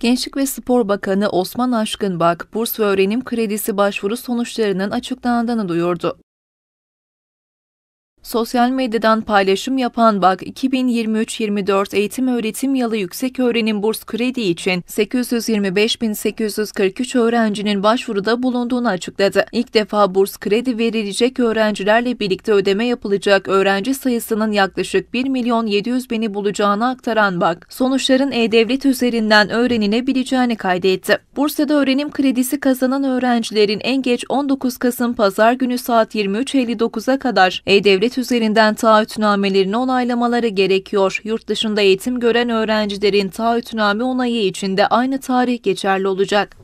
Gençlik ve Spor Bakanı Osman Aşkın Bak, burs ve öğrenim kredisi başvuru sonuçlarının açıklandığını duyurdu. Sosyal medyadan paylaşım yapan BAK 2023-24 eğitim öğretim yılı yüksek öğrenim burs kredi için 825.843 öğrencinin başvuruda bulunduğunu açıkladı. İlk defa burs kredi verilecek öğrencilerle birlikte ödeme yapılacak öğrenci sayısının yaklaşık 1 milyon 700 bini bulacağını aktaran BAK, sonuçların e-devlet üzerinden öğrenilebileceğini kaydetti. Bursa'da öğrenim kredisi kazanan öğrencilerin en geç 19 Kasım Pazar günü saat 23.59'a kadar e-devlet devlet üzerinden taahhütnamelerini onaylamaları gerekiyor. Yurt dışında eğitim gören öğrencilerin taahhütname onayı içinde aynı tarih geçerli olacak.